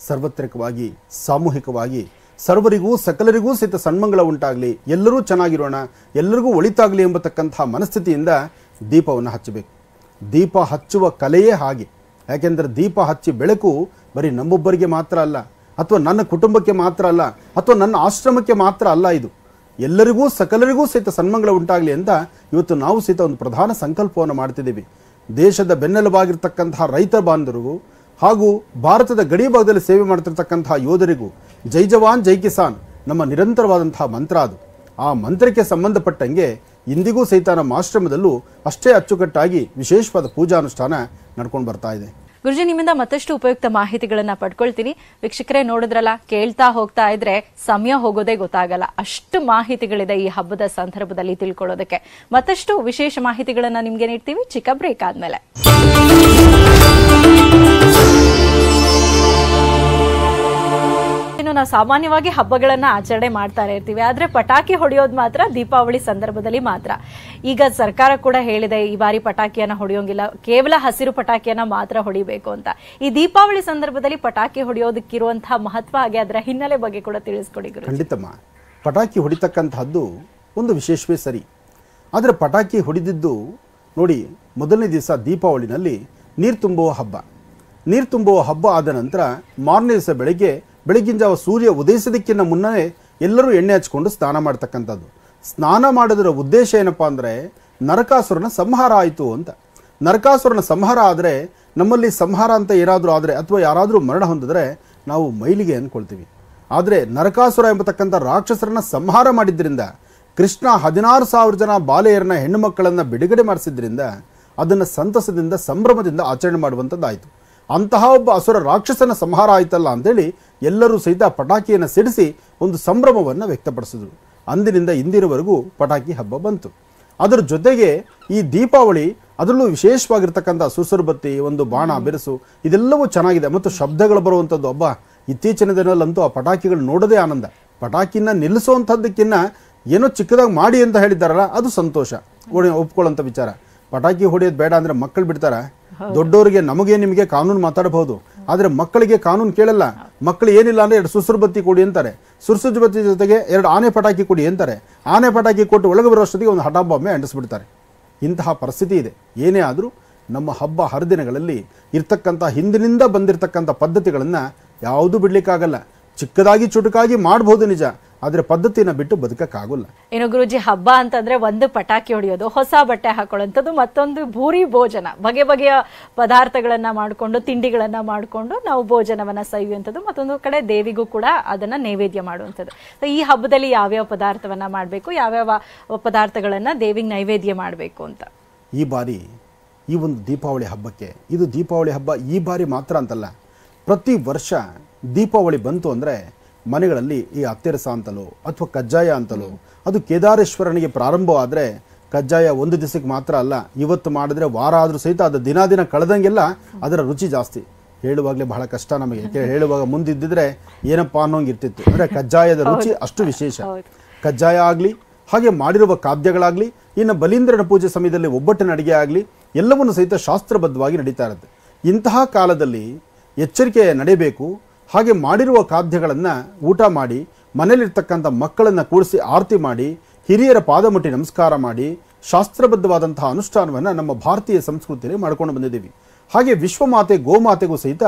ಸಾರ್ವತ್ರಿಕವಾಗಿ ಸಾಮೂಹಿಕವಾಗಿ ಸರ್ವರಿಗೂ ಸಕಲರಿಗೂ ಸಹಿತ ಸಣ್ಮಂಗಳ ಉಂಟಾಗಲಿ ಎಲ್ಲರೂ ಚೆನ್ನಾಗಿರೋಣ ಎಲ್ಲರಿಗೂ ಒಳಿತಾಗಲಿ ಎಂಬತಕ್ಕಂತಹ ಮನಸ್ಥಿತಿಯಿಂದ ದೀಪವನ್ನು ಹಚ್ಚಬೇಕು ದೀಪ ಹಚ್ಚುವ ಕಲೆಯೇ ಹಾಗೆ ಯಾಕೆಂದರೆ ದೀಪ ಹಚ್ಚಿ ಬೆಳಕು ಬರೀ ನಮ್ಮೊಬ್ಬರಿಗೆ ಮಾತ್ರ ಅಲ್ಲ ಅಥವಾ ನನ್ನ ಕುಟುಂಬಕ್ಕೆ ಮಾತ್ರ ಅಲ್ಲ ಅಥವಾ ನನ್ನ ಆಶ್ರಮಕ್ಕೆ ಮಾತ್ರ ಅಲ್ಲ ಇದು ಎಲ್ಲರಿಗೂ ಸಕಲರಿಗೂ ಸಹಿತ ಸನ್ಮಂಗಳ ಉಂಟಾಗಲಿ ಅಂತ ಇವತ್ತು ನಾವು ಸಹಿತ ಒಂದು ಪ್ರಧಾನ ಸಂಕಲ್ಪವನ್ನು ಮಾಡ್ತಿದ್ದೀವಿ ದೇಶದ ಬೆನ್ನೆಲುಬಾಗಿರ್ತಕ್ಕಂತಹ ರೈತ ಬಾಂಧವರಿಗೂ ಹಾಗೂ ಭಾರತದ ಗಡಿ ಭಾಗದಲ್ಲಿ ಸೇವೆ ಮಾಡ್ತಿರ್ತಕ್ಕಂತಹ ಯೋಧರಿಗೂ ಜೈ ಜವಾನ್ ಜೈ ಕಿಸಾನ್ ನಮ್ಮ ನಿರಂತರವಾದಂತಹ ಮಂತ್ರ ಅದು ಆ ಮಂತ್ರಕ್ಕೆ ಸಂಬಂಧಪಟ್ಟಂಗೆ ಇಂದಿಗೂ ಸಹಿತ ನಮ್ಮ ಆಶ್ರಮದಲ್ಲೂ ಅಷ್ಟೇ ಅಚ್ಚುಕಟ್ಟಾಗಿ ವಿಶೇಷವಾದ ಅನುಷ್ಠಾನ ನಡ್ಕೊಂಡು ಬರ್ತಾ ಇದೆ ಗುರುಜಿ ನಿಮ್ಮಿಂದ ಮತ್ತಷ್ಟು ಉಪಯುಕ್ತ ಮಾಹಿತಿಗಳನ್ನ ಪಡ್ಕೊಳ್ತೀನಿ ವೀಕ್ಷಕರೇ ನೋಡಿದ್ರಲ್ಲ ಕೇಳ್ತಾ ಹೋಗ್ತಾ ಇದ್ರೆ ಸಮಯ ಹೋಗೋದೇ ಗೊತ್ತಾಗಲ್ಲ ಅಷ್ಟು ಮಾಹಿತಿಗಳಿದೆ ಈ ಹಬ್ಬದ ಸಂದರ್ಭದಲ್ಲಿ ತಿಳ್ಕೊಳ್ಳೋದಕ್ಕೆ ಮತ್ತಷ್ಟು ವಿಶೇಷ ಮಾಹಿತಿಗಳನ್ನ ನಿಮ್ಗೆ ನೀಡ್ತೀವಿ ಚಿಕ್ಕ ಬ್ರೇಕ್ ಆದ್ಮೇಲೆ ನಾವು ಸಾಮಾನ್ಯವಾಗಿ ಹಬ್ಬಗಳನ್ನು ಆಚರಣೆ ಮಾಡ್ತಾ ಇರ್ತೀವಿ ಆದ್ರೆ ಪಟಾಕಿ ಹೊಡೆಯೋದು ಮಾತ್ರ ದೀಪಾವಳಿ ಸಂದರ್ಭದಲ್ಲಿ ಮಾತ್ರ ಈಗ ಸರ್ಕಾರ ಕೂಡ ಹೇಳಿದೆ ಈ ಬಾರಿ ಪಟಾಕಿಯನ್ನು ಹೊಡೆಯೋಂಗಿಲ್ಲ ಕೇವಲ ಹಸಿರು ಪಟಾಕಿಯನ್ನ ಮಾತ್ರ ಹೊಡಿಬೇಕು ಅಂತ ಈ ದೀಪಾವಳಿ ಸಂದರ್ಭದಲ್ಲಿ ಪಟಾಕಿ ಹೊಡೆಯೋದಕ್ಕಿರುವಂತಹ ಮಹತ್ವ ಹಾಗೆ ಅದರ ಹಿನ್ನೆಲೆ ಬಗ್ಗೆ ಕೂಡ ತಿಳಿಸ್ಕೊಡಿ ಖಂಡಿತಮ್ಮ ಪಟಾಕಿ ಹೊಡಿತಕ್ಕಂತಹದ್ದು ಒಂದು ವಿಶೇಷವೇ ಸರಿ ಆದರೆ ಪಟಾಕಿ ಹೊಡೆದಿದ್ದು ನೋಡಿ ಮೊದಲನೇ ದಿವಸ ದೀಪಾವಳಿನಲ್ಲಿ ನೀರು ತುಂಬುವ ಹಬ್ಬ ನೀರು ತುಂಬುವ ಹಬ್ಬ ಆದ ನಂತರ ಮಾರನೇ ದಿವಸ ಬೆಳಗ್ಗೆ ಬೆಳಗಿನ ಜಾವ ಸೂರ್ಯ ಉದಯಿಸೋದಕ್ಕಿಂತ ಮುನ್ನವೇ ಎಲ್ಲರೂ ಎಣ್ಣೆ ಹಚ್ಕೊಂಡು ಸ್ನಾನ ಮಾಡ್ತಕ್ಕಂಥದ್ದು ಸ್ನಾನ ಮಾಡೋದರ ಉದ್ದೇಶ ಏನಪ್ಪ ಅಂದರೆ ನರಕಾಸುರನ ಸಂಹಾರ ಆಯಿತು ಅಂತ ನರಕಾಸುರನ ಸಂಹಾರ ಆದರೆ ನಮ್ಮಲ್ಲಿ ಸಂಹಾರ ಅಂತ ಏನಾದರೂ ಆದರೆ ಅಥವಾ ಯಾರಾದರೂ ಮರಣ ಹೊಂದಿದ್ರೆ ನಾವು ಮೈಲಿಗೆ ಅಂದ್ಕೊಳ್ತೀವಿ ಆದರೆ ನರಕಾಸುರ ಎಂಬತಕ್ಕಂಥ ರಾಕ್ಷಸರನ್ನ ಸಂಹಾರ ಮಾಡಿದ್ದರಿಂದ ಕೃಷ್ಣ ಹದಿನಾರು ಸಾವಿರ ಜನ ಬಾಲೆಯರನ್ನ ಹೆಣ್ಣು ಮಕ್ಕಳನ್ನು ಬಿಡುಗಡೆ ಮಾಡಿಸಿದ್ರಿಂದ ಅದನ್ನು ಸಂತಸದಿಂದ ಸಂಭ್ರಮದಿಂದ ಆಚರಣೆ ಮಾಡುವಂಥದ್ದಾಯಿತು ಅಂತಹ ಒಬ್ಬ ಅಸುರ ರಾಕ್ಷಸನ ಸಂಹಾರ ಆಯ್ತಲ್ಲ ಅಂತೇಳಿ ಎಲ್ಲರೂ ಸಹಿತ ಪಟಾಕಿಯನ್ನು ಸಿಡಿಸಿ ಒಂದು ಸಂಭ್ರಮವನ್ನು ವ್ಯಕ್ತಪಡಿಸಿದರು ಅಂದಿನಿಂದ ಇಂದಿನವರೆಗೂ ಪಟಾಕಿ ಹಬ್ಬ ಬಂತು ಅದರ ಜೊತೆಗೆ ಈ ದೀಪಾವಳಿ ಅದರಲ್ಲೂ ವಿಶೇಷವಾಗಿರ್ತಕ್ಕಂಥ ಸುಸುರ್ಬತ್ತಿ ಒಂದು ಬಾಣ ಬಿರುಸು ಇದೆಲ್ಲವೂ ಚೆನ್ನಾಗಿದೆ ಮತ್ತು ಶಬ್ದಗಳು ಬರುವಂಥದ್ದು ಹಬ್ಬ ಇತ್ತೀಚಿನ ದಿನದಲ್ಲಂತೂ ಆ ಪಟಾಕಿಗಳು ನೋಡೋದೇ ಆನಂದ ಪಟಾಕಿನ ನಿಲ್ಲಿಸುವಂಥದ್ದಕ್ಕಿಂತ ಏನೋ ಚಿಕ್ಕದಾಗಿ ಮಾಡಿ ಅಂತ ಹೇಳಿದ್ದಾರಲ್ಲ ಅದು ಸಂತೋಷ ಒಪ್ಕೊಳ್ಳೋಂಥ ವಿಚಾರ ಪಟಾಕಿ ಹೊಡೆಯೋದು ಬೇಡ ಅಂದರೆ ಮಕ್ಕಳು ಬಿಡ್ತಾರೆ ದೊಡ್ಡವರಿಗೆ ನಮಗೆ ನಿಮಗೆ ಕಾನೂನು ಮಾತಾಡಬಹುದು ಆದರೆ ಮಕ್ಕಳಿಗೆ ಕಾನೂನು ಕೇಳಲ್ಲ ಮಕ್ಕಳು ಏನಿಲ್ಲ ಅಂದರೆ ಎರಡು ಸುಸುರು ಬತ್ತಿ ಕೊಡಿ ಅಂತಾರೆ ಸುರಸುಜ್ ಬತ್ತಿ ಜೊತೆಗೆ ಎರಡು ಆನೆ ಪಟಾಕಿ ಕೊಡಿ ಅಂತಾರೆ ಆನೆ ಪಟಾಕಿ ಕೊಟ್ಟು ಒಳಗೆ ಬರೋಷ್ಟೊತ್ತಿಗೆ ಒಂದು ಹಠಾಬೊಮ್ಮೆ ಅಂಟಿಸ್ಬಿಡ್ತಾರೆ ಇಂತಹ ಪರಿಸ್ಥಿತಿ ಇದೆ ಏನೇ ಆದರೂ ನಮ್ಮ ಹಬ್ಬ ಹರಿದಿನಗಳಲ್ಲಿ ಇರ್ತಕ್ಕಂಥ ಹಿಂದಿನಿಂದ ಬಂದಿರತಕ್ಕಂಥ ಪದ್ಧತಿಗಳನ್ನು ಯಾವುದು ಬಿಡ್ಲಿಕ್ಕಾಗಲ್ಲ ಚಿಕ್ಕದಾಗಿ ಚುಟುಕಾಗಿ ಮಾಡಬಹುದು ನಿಜ ಆದ್ರೆ ಪದ್ಧತಿನ ಬಿಟ್ಟು ಬದುಕಕ್ಕಾಗಲ್ಲ ಏನು ಗುರುಜಿ ಹಬ್ಬ ಅಂತಂದ್ರೆ ಒಂದು ಪಟಾಕಿ ಹೊಡೆಯೋದು ಹೊಸ ಬಟ್ಟೆ ಹಾಕೊಳ್ಳುವಂಥದ್ದು ಮತ್ತೊಂದು ಭೂರಿ ಭೋಜನ ಬಗೆ ಬಗೆಯ ಪದಾರ್ಥಗಳನ್ನ ಮಾಡಿಕೊಂಡು ತಿಂಡಿಗಳನ್ನ ಮಾಡಿಕೊಂಡು ನಾವು ಭೋಜನವನ್ನ ಸವಿಯುವಂಥದ್ದು ಮತ್ತೊಂದು ಕಡೆ ದೇವಿಗೂ ಕೂಡ ಅದನ್ನ ನೈವೇದ್ಯ ಮಾಡುವಂಥದ್ದು ಈ ಹಬ್ಬದಲ್ಲಿ ಯಾವ್ಯಾವ ಪದಾರ್ಥವನ್ನ ಮಾಡಬೇಕು ಯಾವ್ಯಾವ ಪದಾರ್ಥಗಳನ್ನ ದೇವಿಗೆ ನೈವೇದ್ಯ ಮಾಡಬೇಕು ಅಂತ ಈ ಬಾರಿ ಈ ಒಂದು ದೀಪಾವಳಿ ಹಬ್ಬಕ್ಕೆ ಇದು ದೀಪಾವಳಿ ಹಬ್ಬ ಈ ಬಾರಿ ಮಾತ್ರ ಅಂತಲ್ಲ ಪ್ರತಿ ವರ್ಷ ದೀಪಾವಳಿ ಬಂತು ಅಂದರೆ ಮನೆಗಳಲ್ಲಿ ಈ ಹತ್ತಿರಸ ಅಂತಲೋ ಅಥವಾ ಕಜ್ಜಾಯ ಅಂತಲೋ ಅದು ಕೇದಾರೇಶ್ವರನಿಗೆ ಪ್ರಾರಂಭವಾದರೆ ಆದರೆ ಕಜ್ಜಾಯ ಒಂದು ದಿವಸಕ್ಕೆ ಮಾತ್ರ ಅಲ್ಲ ಇವತ್ತು ಮಾಡಿದ್ರೆ ವಾರ ಆದರೂ ಸಹಿತ ಅದು ದಿನ ದಿನ ಕಳೆದಂಗೆಲ್ಲ ಅದರ ರುಚಿ ಜಾಸ್ತಿ ಹೇಳುವಾಗಲೇ ಬಹಳ ಕಷ್ಟ ನಮಗೆ ಹೇಳುವಾಗ ಮುಂದಿದ್ದಿದ್ರೆ ಏನಪ್ಪ ಅನ್ನೋಂಗೆ ಇರ್ತಿತ್ತು ಅಂದರೆ ಕಜ್ಜಾಯದ ರುಚಿ ಅಷ್ಟು ವಿಶೇಷ ಕಜ್ಜಾಯ ಆಗಲಿ ಹಾಗೆ ಮಾಡಿರುವ ಖಾದ್ಯಗಳಾಗಲಿ ಇನ್ನು ಬಲೀಂದ್ರನ ಪೂಜೆ ಸಮಯದಲ್ಲಿ ಒಬ್ಬಟ್ಟಿನ ಅಡುಗೆ ಆಗಲಿ ಎಲ್ಲವನ್ನು ಸಹಿತ ಶಾಸ್ತ್ರಬದ್ಧವಾಗಿ ನಡೀತಾ ಇರುತ್ತೆ ಇಂತಹ ಕಾಲದಲ್ಲಿ ಎಚ್ಚರಿಕೆ ನಡೆಯಬೇಕು ಹಾಗೆ ಮಾಡಿರುವ ಖಾದ್ಯಗಳನ್ನು ಊಟ ಮಾಡಿ ಮನೆಯಲ್ಲಿರ್ತಕ್ಕಂಥ ಮಕ್ಕಳನ್ನು ಕೂಡಿಸಿ ಆರತಿ ಮಾಡಿ ಹಿರಿಯರ ಪಾದ ನಮಸ್ಕಾರ ಮಾಡಿ ಶಾಸ್ತ್ರಬದ್ಧವಾದಂತಹ ಅನುಷ್ಠಾನವನ್ನು ನಮ್ಮ ಭಾರತೀಯ ಸಂಸ್ಕೃತಿಯಲ್ಲಿ ಮಾಡಿಕೊಂಡು ಬಂದಿದ್ದೀವಿ ಹಾಗೆ ವಿಶ್ವಮಾತೆ ಗೋಮಾತೆಗೂ ಸಹಿತ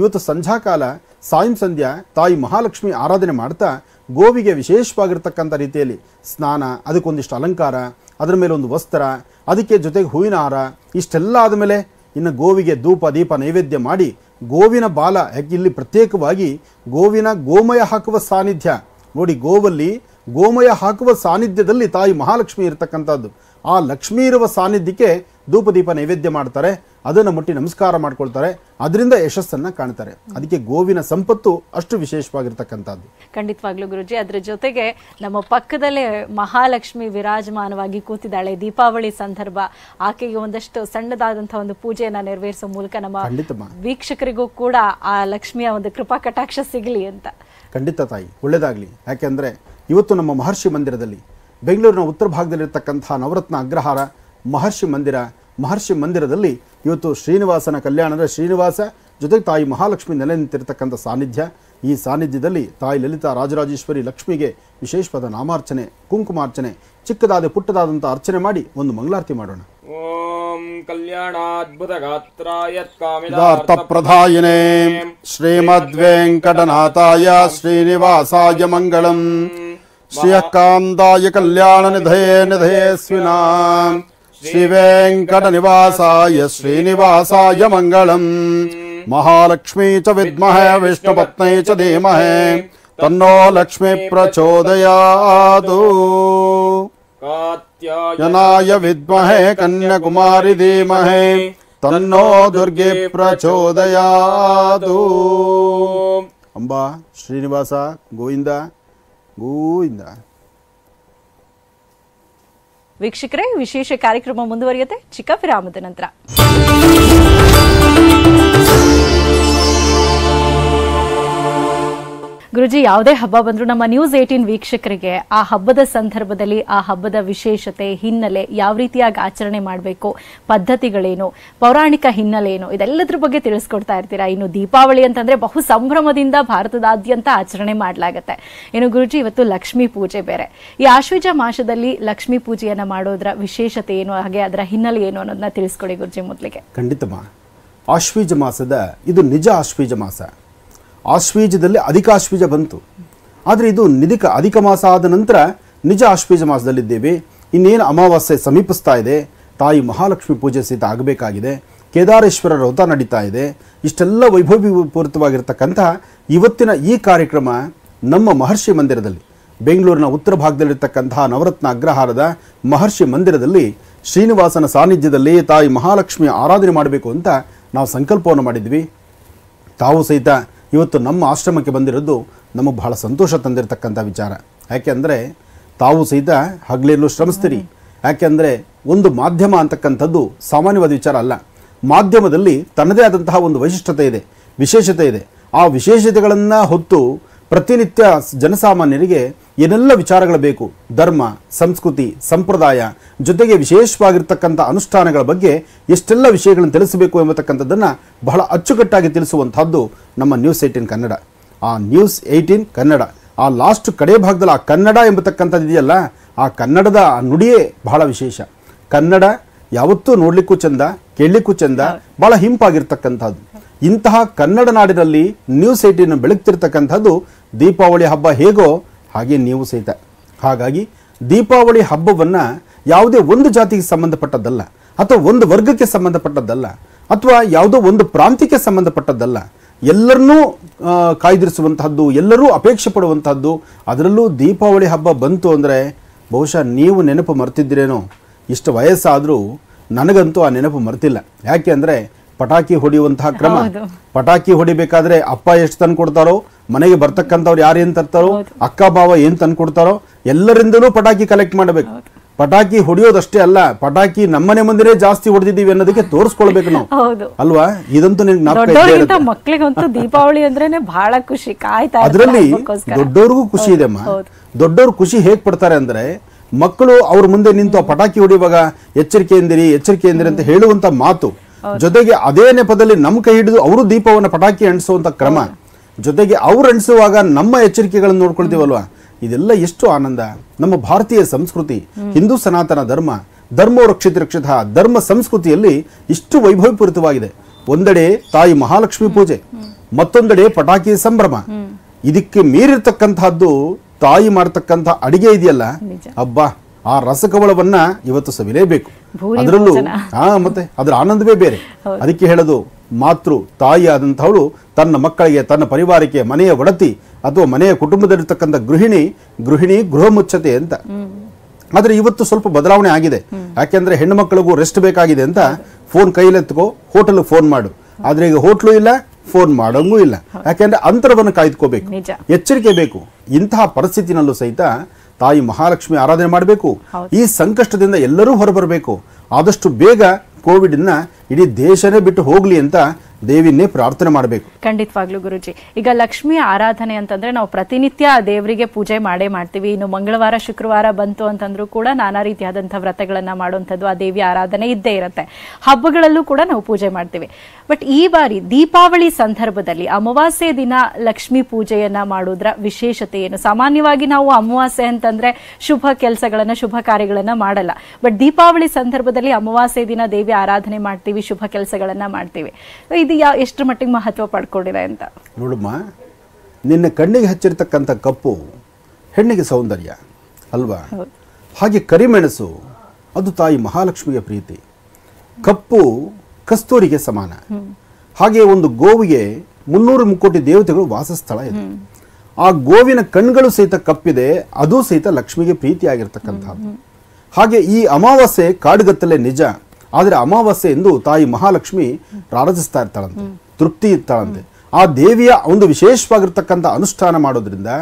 ಇವತ್ತು ಸಂಜಾಕಾಲ ಸಾಯಂ ಸಂಧ್ಯಾ ತಾಯಿ ಮಹಾಲಕ್ಷ್ಮಿ ಆರಾಧನೆ ಮಾಡ್ತಾ ಗೋವಿಗೆ ವಿಶೇಷವಾಗಿರ್ತಕ್ಕಂಥ ರೀತಿಯಲ್ಲಿ ಸ್ನಾನ ಅದಕ್ಕೊಂದಿಷ್ಟು ಅಲಂಕಾರ ಅದರ ಮೇಲೆ ಒಂದು ವಸ್ತ್ರ ಅದಕ್ಕೆ ಜೊತೆಗೆ ಹೂವಿನ ಹಾರ ಇಷ್ಟೆಲ್ಲ ಆದಮೇಲೆ ಇನ್ನು ಗೋವಿಗೆ ಧೂಪ ದೀಪ ನೈವೇದ್ಯ ಮಾಡಿ ಗೋವಿನ ಬಾಲ ಯಾಕೆ ಇಲ್ಲಿ ಪ್ರತ್ಯೇಕವಾಗಿ ಗೋವಿನ ಗೋಮಯ ಹಾಕುವ ಸಾನ್ನಿಧ್ಯ ನೋಡಿ ಗೋವಲ್ಲಿ ಗೋಮಯ ಹಾಕುವ ಸಾನ್ನಿಧ್ಯದಲ್ಲಿ ತಾಯಿ ಮಹಾಲಕ್ಷ್ಮಿ ಇರತಕ್ಕಂಥದ್ದು ಆ ಲಕ್ಷ್ಮಿ ಇರುವ ಸಾನ್ನಿಧ್ಯಕ್ಕೆ ಧೂಪದೀಪ ನೈವೇದ್ಯ ಮಾಡ್ತಾರೆ ಅದನ್ನು ಮುಟ್ಟಿ ನಮಸ್ಕಾರ ಮಾಡ್ಕೊಳ್ತಾರೆ ಅದರಿಂದ ಯಶಸ್ಸನ್ನ ಕಾಣ್ತಾರೆ ಅದಕ್ಕೆ ಗೋವಿನ ಸಂಪತ್ತು ಅಷ್ಟು ವಿಶೇಷವಾಗಿರ್ತಕ್ಕಂಥದ್ದು ಖಂಡಿತವಾಗ್ಲೂ ಗುರುಜಿ ಅದರ ಜೊತೆಗೆ ನಮ್ಮ ಪಕ್ಕದಲ್ಲೇ ಮಹಾಲಕ್ಷ್ಮಿ ವಿರಾಜಮಾನವಾಗಿ ಕೂತಿದ್ದಾಳೆ ದೀಪಾವಳಿ ಸಂದರ್ಭ ಆಕೆಗೆ ಒಂದಷ್ಟು ಸಣ್ಣದಾದಂತಹ ಒಂದು ಪೂಜೆಯನ್ನ ನೆರವೇರಿಸುವ ಮೂಲಕ ನಮ್ಮ ವೀಕ್ಷಕರಿಗೂ ಕೂಡ ಆ ಲಕ್ಷ್ಮಿಯ ಒಂದು ಕೃಪಾ ಕಟಾಕ್ಷ ಸಿಗಲಿ ಅಂತ ಖಂಡಿತ ತಾಯಿ ಒಳ್ಳೇದಾಗ್ಲಿ ಯಾಕೆಂದ್ರೆ ಇವತ್ತು ನಮ್ಮ ಮಹರ್ಷಿ ಮಂದಿರದಲ್ಲಿ ಬೆಂಗಳೂರಿನ ಉತ್ತರ ಭಾಗದಲ್ಲಿರ್ತಕ್ಕಂತಹ ನವರತ್ನ ಅಗ್ರಹಾರ ಮಹರ್ಷಿ ಮಂದಿರ ಮಹರ್ಷಿ ಮಂದಿರದಲ್ಲಿ ಇವತ್ತು ಶ್ರೀನಿವಾಸನ ಕಲ್ಯಾಣದ ಶ್ರೀನಿವಾಸ ಜೊತೆಗೆ ತಾಯಿ ಮಹಾಲಕ್ಷ್ಮಿ ನೆಲೆ ನಿಂತಿರತಕ್ಕಂಥ ಸಾನ್ನಿಧ್ಯ ಈ ಸಾನ್ನಿಧ್ಯದಲ್ಲಿ ತಾಯಿ ಲಲಿತಾ ರಾಜರಾಜೇಶ್ವರಿ ಲಕ್ಷ್ಮಿಗೆ ವಿಶೇಷವಾದ ನಾಮಾರ್ಚನೆ ಕುಂಕುಮಾರ್ಚನೆ ಚಿಕ್ಕದಾದ ಪುಟ್ಟದಾದಂಥ ಅರ್ಚನೆ ಮಾಡಿ ಒಂದು ಮಂಗಳಾರತಿ ಮಾಡೋಣ ಓಂ ಕಲ್ಯಾಣಾದ್ಭುತ ವೆಂಕಟನಾಥಾಯ ಶ್ರೀನಿವಾಸಾಯ ಮಂಗಳಂ ಕಲ್ಯಾಣ ನಿಧಯೇ श्रीवेङ्कटनिवासाय श्रीनिवासाय मङ्गलम् महालक्ष्मी च विद्महे विष्णुपत्ने च धीमहे तन्नो लक्ष्मी प्रचोदयातु यनाय विद्महे कन्याकुमारि धीमहे తన్నో దుర్గే ప్రచోదయాదు అంబా శ్రీనివాస గోవింద గోవింద ವೀಕ್ಷಕರೇ ವಿಶೇಷ ಕಾರ್ಯಕ್ರಮ ಮುಂದುವರಿಯುತ್ತೆ ಚಿಕ್ಕ ವಿರಾಮದ ನಂತರ ಗುರುಜಿ ಯಾವುದೇ ಹಬ್ಬ ಬಂದರೂ ನಮ್ಮ ನ್ಯೂಸ್ ಏಟೀನ್ ವೀಕ್ಷಕರಿಗೆ ಆ ಹಬ್ಬದ ಸಂದರ್ಭದಲ್ಲಿ ಆ ಹಬ್ಬದ ವಿಶೇಷತೆ ಹಿನ್ನೆಲೆ ಯಾವ ರೀತಿಯಾಗಿ ಆಚರಣೆ ಮಾಡಬೇಕು ಪದ್ಧತಿಗಳೇನು ಪೌರಾಣಿಕ ಹಿನ್ನೆಲೆ ಏನು ಇದೆಲ್ಲದ್ರ ಬಗ್ಗೆ ತಿಳಿಸ್ಕೊಡ್ತಾ ಇರ್ತೀರಾ ಇನ್ನು ದೀಪಾವಳಿ ಅಂತಂದ್ರೆ ಬಹು ಸಂಭ್ರಮದಿಂದ ಭಾರತದಾದ್ಯಂತ ಆಚರಣೆ ಮಾಡಲಾಗತ್ತೆ ಏನು ಗುರುಜಿ ಇವತ್ತು ಲಕ್ಷ್ಮೀ ಪೂಜೆ ಬೇರೆ ಈ ಆಶ್ವೀಜ ಮಾಸದಲ್ಲಿ ಲಕ್ಷ್ಮೀ ಪೂಜೆಯನ್ನು ಮಾಡೋದ್ರ ವಿಶೇಷತೆ ಏನು ಹಾಗೆ ಅದರ ಹಿನ್ನೆಲೆ ಏನು ಅನ್ನೋದನ್ನ ತಿಳಿಸ್ಕೊಡಿ ಗುರುಜಿ ಮೊದಲಿಗೆ ಖಂಡಿತ ಆಶ್ವೀಜ ಮಾಸದ ಇದು ನಿಜ ಆಶ್ವೀಜ ಮಾಸ ಆಶ್ವೀಜದಲ್ಲಿ ಅಧಿಕ ಆಶ್ವೀಜ ಬಂತು ಆದರೆ ಇದು ನಿಧಿಕ ಅಧಿಕ ಮಾಸ ಆದ ನಂತರ ನಿಜ ಆಶ್ವೀಜ ಮಾಸದಲ್ಲಿದ್ದೇವೆ ಇನ್ನೇನು ಅಮಾವಾಸ್ಯೆ ಸಮೀಪಿಸ್ತಾ ಇದೆ ತಾಯಿ ಮಹಾಲಕ್ಷ್ಮಿ ಪೂಜೆ ಸಹಿತ ಆಗಬೇಕಾಗಿದೆ ಕೇದಾರೇಶ್ವರ ವ್ರತ ನಡೀತಾ ಇದೆ ಇಷ್ಟೆಲ್ಲ ವೈಭವೀಪೂರಿತವಾಗಿರ್ತಕ್ಕಂತಹ ಇವತ್ತಿನ ಈ ಕಾರ್ಯಕ್ರಮ ನಮ್ಮ ಮಹರ್ಷಿ ಮಂದಿರದಲ್ಲಿ ಬೆಂಗಳೂರಿನ ಉತ್ತರ ಭಾಗದಲ್ಲಿರ್ತಕ್ಕಂತಹ ನವರತ್ನ ಅಗ್ರಹಾರದ ಮಹರ್ಷಿ ಮಂದಿರದಲ್ಲಿ ಶ್ರೀನಿವಾಸನ ಸಾನ್ನಿಧ್ಯದಲ್ಲಿ ತಾಯಿ ಮಹಾಲಕ್ಷ್ಮಿಯ ಆರಾಧನೆ ಮಾಡಬೇಕು ಅಂತ ನಾವು ಸಂಕಲ್ಪವನ್ನು ಮಾಡಿದ್ವಿ ತಾವು ಸಹಿತ ಇವತ್ತು ನಮ್ಮ ಆಶ್ರಮಕ್ಕೆ ಬಂದಿರೋದು ನಮಗೆ ಬಹಳ ಸಂತೋಷ ತಂದಿರತಕ್ಕಂಥ ವಿಚಾರ ಯಾಕೆಂದರೆ ತಾವು ಸಹಿತ ಹಗಲಿರಲು ಶ್ರಮಿಸ್ತೀರಿ ಯಾಕೆಂದರೆ ಒಂದು ಮಾಧ್ಯಮ ಅಂತಕ್ಕಂಥದ್ದು ಸಾಮಾನ್ಯವಾದ ವಿಚಾರ ಅಲ್ಲ ಮಾಧ್ಯಮದಲ್ಲಿ ತನ್ನದೇ ಆದಂತಹ ಒಂದು ವೈಶಿಷ್ಟ್ಯತೆ ಇದೆ ವಿಶೇಷತೆ ಇದೆ ಆ ವಿಶೇಷತೆಗಳನ್ನು ಹೊತ್ತು ಪ್ರತಿನಿತ್ಯ ಜನಸಾಮಾನ್ಯರಿಗೆ ಏನೆಲ್ಲ ವಿಚಾರಗಳು ಬೇಕು ಧರ್ಮ ಸಂಸ್ಕೃತಿ ಸಂಪ್ರದಾಯ ಜೊತೆಗೆ ವಿಶೇಷವಾಗಿರ್ತಕ್ಕಂಥ ಅನುಷ್ಠಾನಗಳ ಬಗ್ಗೆ ಎಷ್ಟೆಲ್ಲ ವಿಷಯಗಳನ್ನು ತಿಳಿಸಬೇಕು ಎಂಬತಕ್ಕಂಥದ್ದನ್ನು ಬಹಳ ಅಚ್ಚುಕಟ್ಟಾಗಿ ತಿಳಿಸುವಂಥದ್ದು ನಮ್ಮ ನ್ಯೂಸ್ ಏಯ್ಟೀನ್ ಕನ್ನಡ ಆ ನ್ಯೂಸ್ ಏಯ್ಟೀನ್ ಕನ್ನಡ ಆ ಲಾಸ್ಟ್ ಕಡೆ ಭಾಗದಲ್ಲಿ ಆ ಕನ್ನಡ ಎಂಬತಕ್ಕಂಥದ್ದು ಇದೆಯಲ್ಲ ಆ ಕನ್ನಡದ ನುಡಿಯೇ ಬಹಳ ವಿಶೇಷ ಕನ್ನಡ ಯಾವತ್ತೂ ನೋಡಲಿಕ್ಕೂ ಚೆಂದ ಕೇಳಲಿಕ್ಕೂ ಚೆಂದ ಬಹಳ ಹಿಂಪಾಗಿರ್ತಕ್ಕಂಥದ್ದು ಇಂತಹ ಕನ್ನಡ ನಾಡಿನಲ್ಲಿ ನ್ಯೂಸ್ ಏಟೀನ್ ಬೆಳಗ್ತಿರ್ತಕ್ಕಂಥದ್ದು ದೀಪಾವಳಿ ಹಬ್ಬ ಹೇಗೋ ಹಾಗೆ ನೀವು ಸಹಿತ ಹಾಗಾಗಿ ದೀಪಾವಳಿ ಹಬ್ಬವನ್ನು ಯಾವುದೇ ಒಂದು ಜಾತಿಗೆ ಸಂಬಂಧಪಟ್ಟದ್ದಲ್ಲ ಅಥವಾ ಒಂದು ವರ್ಗಕ್ಕೆ ಸಂಬಂಧಪಟ್ಟದ್ದಲ್ಲ ಅಥವಾ ಯಾವುದೋ ಒಂದು ಪ್ರಾಂತ್ಯಕ್ಕೆ ಸಂಬಂಧಪಟ್ಟದ್ದಲ್ಲ ಎಲ್ಲರನ್ನೂ ಕಾಯ್ದಿರಿಸುವಂತಹದ್ದು ಎಲ್ಲರೂ ಅಪೇಕ್ಷೆ ಪಡುವಂತಹದ್ದು ಅದರಲ್ಲೂ ದೀಪಾವಳಿ ಹಬ್ಬ ಬಂತು ಅಂದರೆ ಬಹುಶಃ ನೀವು ನೆನಪು ಮರ್ತಿದ್ದೀರೇನೋ ಇಷ್ಟು ವಯಸ್ಸಾದರೂ ನನಗಂತೂ ಆ ನೆನಪು ಮರೆತಿಲ್ಲ ಯಾಕೆ ಅಂದರೆ ಪಟಾಕಿ ಹೊಡೆಯುವಂತಹ ಕ್ರಮ ಪಟಾಕಿ ಹೊಡಿಬೇಕಾದ್ರೆ ಅಪ್ಪ ಎಷ್ಟು ತಂದು ಕೊಡ್ತಾರೋ ಮನೆಗೆ ಬರ್ತಕ್ಕಂಥವ್ರು ಯಾರು ಏನ್ ತರ್ತಾರೋ ಅಕ್ಕ ಭಾವ ಏನ್ ತಂದು ಕೊಡ್ತಾರೋ ಎಲ್ಲರಿಂದಲೂ ಪಟಾಕಿ ಕಲೆಕ್ಟ್ ಮಾಡಬೇಕು ಪಟಾಕಿ ಹೊಡೆಯೋದಷ್ಟೇ ಅಲ್ಲ ಪಟಾಕಿ ನಮ್ಮನೆ ಮುಂದೆ ಜಾಸ್ತಿ ಹೊಡೆದಿದ್ದೀವಿ ಅನ್ನೋದಕ್ಕೆ ತೋರಿಸ್ಕೊಳ್ಬೇಕು ನಾವು ಅಲ್ವಾ ಇದಂತೂ ಮಕ್ಕಳಿಗಂತೂ ದೀಪಾವಳಿ ಅಂದ್ರೆ ಬಹಳ ಖುಷಿ ಕಾಯ್ತಾ ಅದರಲ್ಲಿ ದೊಡ್ಡವ್ರಿಗೂ ಖುಷಿ ಇದೆ ಅಮ್ಮ ದೊಡ್ಡವ್ರು ಖುಷಿ ಹೇಗ್ ಪಡ್ತಾರೆ ಅಂದ್ರೆ ಮಕ್ಕಳು ಅವ್ರ ಮುಂದೆ ನಿಂತು ಪಟಾಕಿ ಹೊಡಿಯುವಾಗ ಎಚ್ಚರಿಕೆ ಎಂದಿರಿ ಅಂತ ಹೇಳುವಂತ ಮಾತು ಜೊತೆಗೆ ಅದೇ ನೆಪದಲ್ಲಿ ನಮ್ಮ ಕೈ ಹಿಡಿದು ಅವರು ದೀಪವನ್ನು ಪಟಾಕಿ ಅಂಟಿಸುವಂತ ಕ್ರಮ ಜೊತೆಗೆ ಅವ್ರು ಅಂಟಿಸುವಾಗ ನಮ್ಮ ಎಚ್ಚರಿಕೆಗಳನ್ನು ನೋಡ್ಕೊಳ್ತೀವಲ್ವಾ ಇದೆಲ್ಲ ಎಷ್ಟು ಆನಂದ ನಮ್ಮ ಭಾರತೀಯ ಸಂಸ್ಕೃತಿ ಹಿಂದೂ ಸನಾತನ ಧರ್ಮ ಧರ್ಮೋ ರಕ್ಷಿತ ರಕ್ಷಿತ ಧರ್ಮ ಸಂಸ್ಕೃತಿಯಲ್ಲಿ ಇಷ್ಟು ವೈಭವಪೂರಿತವಾಗಿದೆ ಒಂದೆಡೆ ತಾಯಿ ಮಹಾಲಕ್ಷ್ಮಿ ಪೂಜೆ ಮತ್ತೊಂದೆಡೆ ಪಟಾಕಿ ಸಂಭ್ರಮ ಇದಕ್ಕೆ ಮೀರಿರ್ತಕ್ಕಂತಹದ್ದು ತಾಯಿ ಮಾಡತಕ್ಕಂತಹ ಅಡಿಗೆ ಇದೆಯಲ್ಲ ಅಬ್ಬಾ ಆ ರಸಕವಳವನ್ನ ಇವತ್ತು ಸವಿಲೇಬೇಕು ಅದರಲ್ಲೂ ಹಾ ಮತ್ತೆ ಅದರ ಆನಂದವೇ ಬೇರೆ ಅದಕ್ಕೆ ಹೇಳೋದು ಮಾತೃ ತಾಯಿ ಆದಂಥವಳು ತನ್ನ ಮಕ್ಕಳಿಗೆ ತನ್ನ ಪರಿವಾರಕ್ಕೆ ಮನೆಯ ಒಡತಿ ಅಥವಾ ಮನೆಯ ಕುಟುಂಬದಲ್ಲಿರ್ತಕ್ಕಂಥ ಗೃಹಿಣಿ ಗೃಹಿಣಿ ಗೃಹ ಮುಚ್ಚತೆ ಅಂತ ಆದರೆ ಇವತ್ತು ಸ್ವಲ್ಪ ಬದಲಾವಣೆ ಆಗಿದೆ ಯಾಕೆಂದ್ರೆ ಹೆಣ್ಣು ಮಕ್ಕಳಿಗೂ ರೆಸ್ಟ್ ಬೇಕಾಗಿದೆ ಅಂತ ಫೋನ್ ಕೈಲೆತ್ಕೋ ಹೋಟೆಲ್ ಫೋನ್ ಮಾಡು ಆದ್ರೆ ಈಗ ಹೋಟ್ಲು ಇಲ್ಲ ಫೋನ್ ಮಾಡೋಂಗೂ ಇಲ್ಲ ಯಾಕೆಂದ್ರೆ ಅಂತರವನ್ನು ಕಾಯ್ದುಕೋಬೇಕು ಎಚ್ಚರಿಕೆ ಬೇಕು ಇಂತಹ ಪರಿಸ್ಥಿತಿನಲ್ಲೂ ಸಹಿತ ತಾಯಿ ಮಹಾಲಕ್ಷ್ಮಿ ಆರಾಧನೆ ಮಾಡಬೇಕು ಈ ಸಂಕಷ್ಟದಿಂದ ಎಲ್ಲರೂ ಹೊರಬರಬೇಕು ಆದಷ್ಟು ಬೇಗ ಕೋವಿಡ್ನ ಇಡೀ ದೇಶನೇ ಬಿಟ್ಟು ಹೋಗಲಿ ಅಂತ ದೇವಿನೇ ಪ್ರಾರ್ಥನೆ ಮಾಡಬೇಕು ಖಂಡಿತವಾಗ್ಲು ಗುರುಜಿ ಈಗ ಲಕ್ಷ್ಮಿ ಆರಾಧನೆ ಅಂತಂದ್ರೆ ನಾವು ಪ್ರತಿನಿತ್ಯ ದೇವರಿಗೆ ಪೂಜೆ ಮಾಡೇ ಮಾಡ್ತೀವಿ ಇನ್ನು ಮಂಗಳವಾರ ಶುಕ್ರವಾರ ಬಂತು ಅಂತಂದ್ರೂ ಕೂಡ ನಾನಾ ರೀತಿಯಾದಂತಹ ವ್ರತಗಳನ್ನ ಮಾಡುವಂಥದ್ದು ಆ ದೇವಿ ಆರಾಧನೆ ಇದ್ದೇ ಇರುತ್ತೆ ಹಬ್ಬಗಳಲ್ಲೂ ಕೂಡ ನಾವು ಪೂಜೆ ಮಾಡ್ತೀವಿ ಬಟ್ ಈ ಬಾರಿ ದೀಪಾವಳಿ ಸಂದರ್ಭದಲ್ಲಿ ಅಮಾವಾಸ್ಯೆ ದಿನ ಲಕ್ಷ್ಮಿ ಪೂಜೆಯನ್ನ ಮಾಡೋದ್ರ ವಿಶೇಷತೆ ಏನು ಸಾಮಾನ್ಯವಾಗಿ ನಾವು ಅಮಾವಾಸ್ಯೆ ಅಂತಂದ್ರೆ ಶುಭ ಕೆಲಸಗಳನ್ನ ಶುಭ ಕಾರ್ಯಗಳನ್ನ ಮಾಡಲ್ಲ ಬಟ್ ದೀಪಾವಳಿ ಸಂದರ್ಭದಲ್ಲಿ ಅಮಾವಾಸ್ಯೆ ದಿನ ದೇವಿ ಆರಾಧನೆ ಮಾಡ್ತೀವಿ ಶುಭ ಕೆಲಸಗಳನ್ನ ಮಾಡ್ತೀವಿ ಇದು ಯಾ ಮಟ್ಟಿಗೆ ಮಹತ್ವ ಪಡ್ಕೊಂಡಿದೆ ಅಂತ ನೋಡಮ್ಮ ನಿನ್ನ ಕಣ್ಣಿಗೆ ಹಚ್ಚಿರ್ತಕ್ಕಂಥ ಕಪ್ಪು ಹೆಣ್ಣಿಗೆ ಸೌಂದರ್ಯ ಅಲ್ವಾ ಹಾಗೆ ಕರಿಮೆಣಸು ಅದು ತಾಯಿ ಮಹಾಲಕ್ಷ್ಮಿಯ ಪ್ರೀತಿ ಕಪ್ಪು ಕಸ್ತೂರಿಗೆ ಸಮಾನ ಹಾಗೆ ಒಂದು ಗೋವಿಗೆ ಮುನ್ನೂರು ಮುಕ್ಕೋಟಿ ದೇವತೆಗಳು ವಾಸಸ್ಥಳ ಇದೆ ಆ ಗೋವಿನ ಕಣ್ಗಳು ಸಹಿತ ಕಪ್ಪಿದೆ ಅದು ಸಹಿತ ಲಕ್ಷ್ಮಿಗೆ ಪ್ರೀತಿಯಾಗಿರ್ತಕ್ಕಂಥದ್ದು ಹಾಗೆ ಈ ಅಮಾವಾಸ್ಯೆ ಕಾಡುಗತ್ತಲೆ ನಿಜ ಆದರೆ ಅಮಾವಾಸ್ಯೆ ಎಂದು ತಾಯಿ ಮಹಾಲಕ್ಷ್ಮಿ ರಾರಾಜಿಸ್ತಾ ಇರ್ತಾಳಂತೆ ತೃಪ್ತಿ ಇರ್ತಾಳಂತೆ ಆ ದೇವಿಯ ಒಂದು ವಿಶೇಷವಾಗಿರ್ತಕ್ಕಂಥ ಅನುಷ್ಠಾನ ಮಾಡೋದ್ರಿಂದ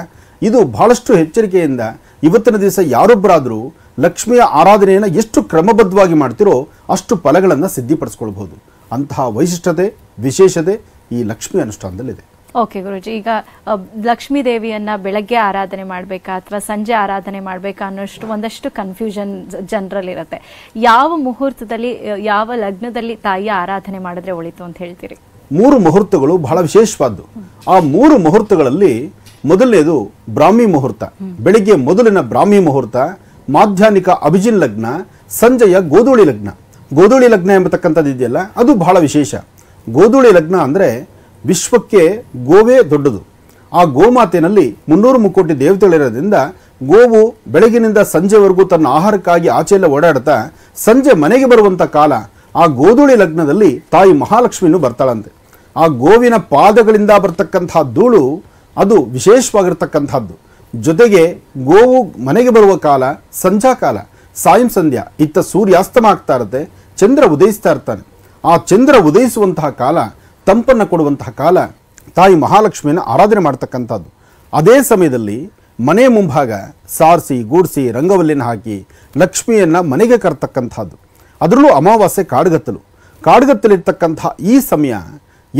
ಇದು ಬಹಳಷ್ಟು ಎಚ್ಚರಿಕೆಯಿಂದ ಇವತ್ತಿನ ದಿವಸ ಯಾರೊಬ್ಬರಾದರೂ ಲಕ್ಷ್ಮಿಯ ಆರಾಧನೆಯನ್ನು ಎಷ್ಟು ಕ್ರಮಬದ್ಧವಾಗಿ ಮಾಡ್ತಿರೋ ಅಷ್ಟು ಫಲಗಳನ್ನು ಸಿದ್ಧಿಪಡಿಸ್ಕೊಳ್ಬಹುದು ಅಂತಹ ವೈಶಿಷ್ಟ್ಯತೆ ವಿಶೇಷತೆ ಈ ಲಕ್ಷ್ಮಿ ಅನುಷ್ಠಾನದಲ್ಲಿದೆ ಓಕೆ ಗುರುಜಿ ಈಗ ಲಕ್ಷ್ಮೀ ದೇವಿಯನ್ನ ಬೆಳಗ್ಗೆ ಆರಾಧನೆ ಮಾಡಬೇಕಾ ಅಥವಾ ಸಂಜೆ ಆರಾಧನೆ ಮಾಡಬೇಕಾ ಅನ್ನೋಷ್ಟು ಒಂದಷ್ಟು ಕನ್ಫ್ಯೂಷನ್ ಇರುತ್ತೆ ಯಾವ ಮುಹೂರ್ತದಲ್ಲಿ ಯಾವ ಲಗ್ನದಲ್ಲಿ ತಾಯಿಯ ಆರಾಧನೆ ಮಾಡಿದ್ರೆ ಒಳಿತು ಅಂತ ಹೇಳ್ತೀರಿ ಮೂರು ಮುಹೂರ್ತಗಳು ಬಹಳ ವಿಶೇಷವಾದ್ದು ಆ ಮೂರು ಮುಹೂರ್ತಗಳಲ್ಲಿ ಮೊದಲನೇದು ಬ್ರಾಹ್ಮಿ ಮುಹೂರ್ತ ಬೆಳಿಗ್ಗೆ ಮೊದಲಿನ ಬ್ರಾಹ್ಮಿ ಮುಹೂರ್ತ ಮಾಧ್ಯಾನಿಕ ಅಭಿಜಿನ್ ಲಗ್ನ ಸಂಜೆಯ ಗೋಧೂಳಿ ಲಗ್ನ ಗೋಧೂಳಿ ಲಗ್ನ ಎಂಬತಕ್ಕಂಥದ್ದು ಇದೆಯಲ್ಲ ಅದು ಬಹಳ ವಿಶೇಷ ಗೋಧೂಳಿ ಲಗ್ನ ಅಂದರೆ ವಿಶ್ವಕ್ಕೆ ಗೋವೇ ದೊಡ್ಡದು ಆ ಗೋಮಾತೆನಲ್ಲಿ ಮುನ್ನೂರು ಮುಕ್ಕೋಟಿ ದೇವತೆಗಳಿರೋದ್ರಿಂದ ಗೋವು ಬೆಳಗಿನಿಂದ ಸಂಜೆವರೆಗೂ ತನ್ನ ಆಹಾರಕ್ಕಾಗಿ ಆಚೆಯಲ್ಲ ಓಡಾಡ್ತಾ ಸಂಜೆ ಮನೆಗೆ ಬರುವಂಥ ಕಾಲ ಆ ಗೋಧೂಳಿ ಲಗ್ನದಲ್ಲಿ ತಾಯಿ ಮಹಾಲಕ್ಷ್ಮಿನೂ ಬರ್ತಾಳಂತೆ ಆ ಗೋವಿನ ಪಾದಗಳಿಂದ ಬರ್ತಕ್ಕಂಥ ಧೂಳು ಅದು ವಿಶೇಷವಾಗಿರ್ತಕ್ಕಂಥದ್ದು ಜೊತೆಗೆ ಗೋವು ಮನೆಗೆ ಬರುವ ಕಾಲ ಸಂಜಾ ಕಾಲ ಸಾಯಂ ಸಂಧ್ಯಾ ಇತ್ತ ಸೂರ್ಯಾಸ್ತಮ ಆಗ್ತಾ ಇರುತ್ತೆ ಚಂದ್ರ ಉದಯಿಸ್ತಾ ಇರ್ತಾನೆ ಆ ಚಂದ್ರ ಉದಯಿಸುವಂತಹ ಕಾಲ ತಂಪನ್ನು ಕೊಡುವಂತಹ ಕಾಲ ತಾಯಿ ಮಹಾಲಕ್ಷ್ಮಿಯನ್ನು ಆರಾಧನೆ ಮಾಡ್ತಕ್ಕಂಥದ್ದು ಅದೇ ಸಮಯದಲ್ಲಿ ಮನೆ ಮುಂಭಾಗ ಸಾರಿಸಿ ಗೂಡಿಸಿ ರಂಗವಲ್ಲಿನ ಹಾಕಿ ಲಕ್ಷ್ಮಿಯನ್ನು ಮನೆಗೆ ಕರ್ತಕ್ಕಂಥದ್ದು ಅದರಲ್ಲೂ ಅಮಾವಾಸ್ಯೆ ಕಾಡುಗತ್ತಲು ಕಾಡುಗತ್ತಲಿರ್ತಕ್ಕಂತಹ ಈ ಸಮಯ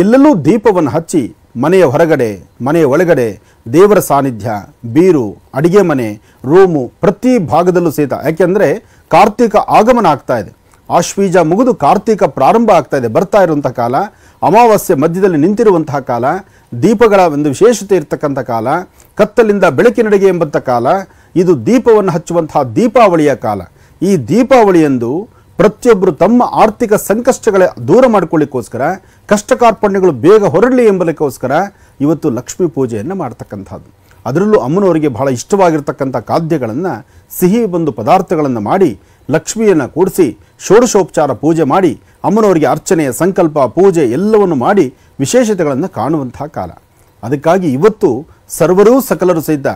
ಎಲ್ಲೆಲ್ಲೂ ದೀಪವನ್ನು ಹಚ್ಚಿ ಮನೆಯ ಹೊರಗಡೆ ಮನೆಯ ಒಳಗಡೆ ದೇವರ ಸಾನ್ನಿಧ್ಯ ಬೀರು ಅಡಿಗೆ ಮನೆ ರೂಮು ಪ್ರತಿ ಭಾಗದಲ್ಲೂ ಸಹಿತ ಯಾಕೆಂದರೆ ಕಾರ್ತಿಕ ಆಗಮನ ಆಗ್ತಾ ಇದೆ ಆಶ್ವೀಜ ಮುಗಿದು ಕಾರ್ತೀಕ ಪ್ರಾರಂಭ ಆಗ್ತಾ ಇದೆ ಬರ್ತಾ ಇರುವಂಥ ಕಾಲ ಅಮಾವಾಸ್ಯೆ ಮಧ್ಯದಲ್ಲಿ ನಿಂತಿರುವಂತಹ ಕಾಲ ದೀಪಗಳ ಒಂದು ವಿಶೇಷತೆ ಇರತಕ್ಕಂಥ ಕಾಲ ಕತ್ತಲಿಂದ ಬೆಳಕಿನಡೆಗೆ ಎಂಬಂಥ ಕಾಲ ಇದು ದೀಪವನ್ನು ಹಚ್ಚುವಂತಹ ದೀಪಾವಳಿಯ ಕಾಲ ಈ ದೀಪಾವಳಿಯಂದು ಪ್ರತಿಯೊಬ್ಬರು ತಮ್ಮ ಆರ್ಥಿಕ ಸಂಕಷ್ಟಗಳ ದೂರ ಮಾಡಿಕೊಳ್ಳಿಕ್ಕೋಸ್ಕರ ಕಷ್ಟ ಕಾರ್ಪಣ್ಯಗಳು ಬೇಗ ಹೊರಡಲಿ ಎಂಬಲಿಕ್ಕೋಸ್ಕರ ಇವತ್ತು ಲಕ್ಷ್ಮೀ ಪೂಜೆಯನ್ನು ಮಾಡ್ತಕ್ಕಂಥದ್ದು ಅದರಲ್ಲೂ ಅಮ್ಮನವರಿಗೆ ಬಹಳ ಇಷ್ಟವಾಗಿರ್ತಕ್ಕಂಥ ಖಾದ್ಯಗಳನ್ನು ಸಿಹಿ ಬಂದು ಪದಾರ್ಥಗಳನ್ನು ಮಾಡಿ ಲಕ್ಷ್ಮಿಯನ್ನು ಕೂಡಿಸಿ ಷೋಡಶೋಪಚಾರ ಪೂಜೆ ಮಾಡಿ ಅಮ್ಮನವರಿಗೆ ಅರ್ಚನೆ ಸಂಕಲ್ಪ ಪೂಜೆ ಎಲ್ಲವನ್ನು ಮಾಡಿ ವಿಶೇಷತೆಗಳನ್ನು ಕಾಣುವಂತಹ ಕಾಲ ಅದಕ್ಕಾಗಿ ಇವತ್ತು ಸರ್ವರೂ ಸಕಲರು ಸಹಿತ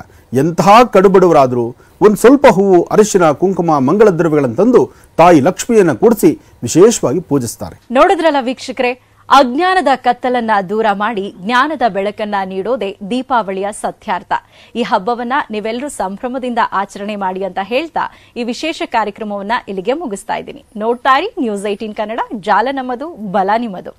ಎಂತಹ ಕಡುಬಡವರಾದರೂ ಒಂದು ಸ್ವಲ್ಪ ಹೂವು ಅರಿಶಿನ ಕುಂಕುಮ ಮಂಗಳ ದ್ರವ್ಯಗಳನ್ನು ತಂದು ತಾಯಿ ಲಕ್ಷ್ಮಿಯನ್ನು ಕೂಡಿಸಿ ವಿಶೇಷವಾಗಿ ಪೂಜಿಸ್ತಾರೆ ನೋಡಿದ್ರಲ್ಲ ವೀಕ್ಷಕರೇ ಅಜ್ಞಾನದ ಕತ್ತಲನ್ನ ದೂರ ಮಾಡಿ ಜ್ಞಾನದ ಬೆಳಕನ್ನ ನೀಡೋದೇ ದೀಪಾವಳಿಯ ಸತ್ಯಾರ್ಥ ಈ ಹಬ್ಬವನ್ನ ನೀವೆಲ್ಲರೂ ಸಂಭ್ರಮದಿಂದ ಆಚರಣೆ ಮಾಡಿ ಅಂತ ಹೇಳ್ತಾ ಈ ವಿಶೇಷ ಕಾರ್ಯಕ್ರಮವನ್ನ ಇಲ್ಲಿಗೆ ಮುಗಿಸ್ತಾ ಇದ್ದೀನಿ ನೋಡ್ತಾ ಇರಿ ನ್ಯೂಸ್ ಏಟೀನ್ ಕನ್ನಡ ಜಾಲ ನಮ್ಮದು ಬಲ ನಿಮ್ಮದು